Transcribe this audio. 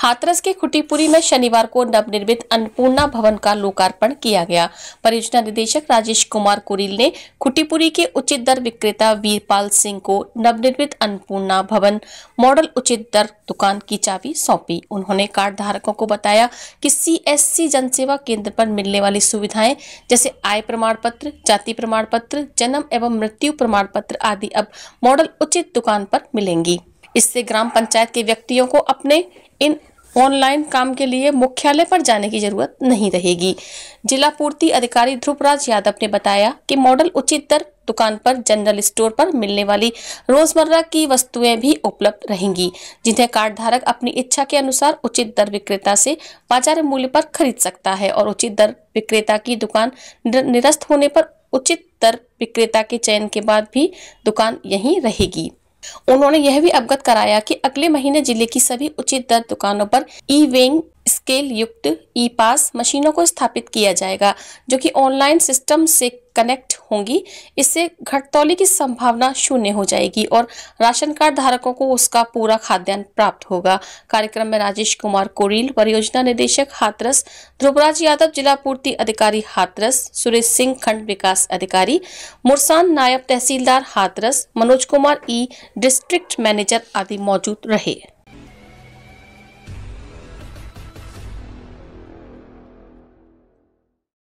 हाथरस के खुटीपुरी में शनिवार को नवनिर्मित अन्नपूर्णा भवन का लोकार्पण किया गया परियोजना निदेशक राजेश कुमार कुरील ने खुटीपुरी के उचित दर विक्रेता वीरपाल सिंह को नवनिर्मित अन्नपूर्णा भवन मॉडल उचित दर दुकान की चाबी सौंपी उन्होंने कार्ड धारकों को बताया कि जन जनसेवा केंद्र पर मिलने वाली सुविधाएं जैसे आय प्रमाण पत्र जाति प्रमाण पत्र जन्म एवं मृत्यु प्रमाण पत्र आदि अब मॉडल उचित दुकान पर मिलेंगी इससे ग्राम पंचायत के व्यक्तियों को अपने इन ऑनलाइन काम के लिए मुख्यालय पर जाने की जरूरत नहीं रहेगी जिला पूर्ति अधिकारी ध्रुवराज यादव ने बताया कि मॉडल उचित दर दुकान पर जनरल स्टोर पर मिलने वाली रोजमर्रा की वस्तुएं भी उपलब्ध रहेंगी जिन्हें कार्ड धारक अपनी इच्छा के अनुसार उचित दर विक्रेता से बाजार मूल्य पर खरीद सकता है और उचित दर विक्रेता की दुकान निरस्त होने पर उचित दर विक्रेता के चयन के बाद भी दुकान यही रहेगी उन्होंने यह भी अवगत कराया कि अगले महीने जिले की सभी उचित दर दुकानों पर ई वेइंग स्केल युक्त ई पास मशीनों को स्थापित किया जाएगा जो कि ऑनलाइन सिस्टम से कनेक्ट होंगी इससे घटतौली की संभावना शून्य हो जाएगी और राशन कार्ड धारकों को उसका पूरा खाद्यान्न प्राप्त होगा कार्यक्रम में राजेश कुमार कोरील परियोजना निदेशक हाथरस ध्रुवराज यादव जिला पूर्ति अधिकारी हाथरस सुरेश सिंह खंड विकास अधिकारी मुरसान नायब तहसीलदार Hathras Manoj Kumar e district manager आदि मौजूद रहे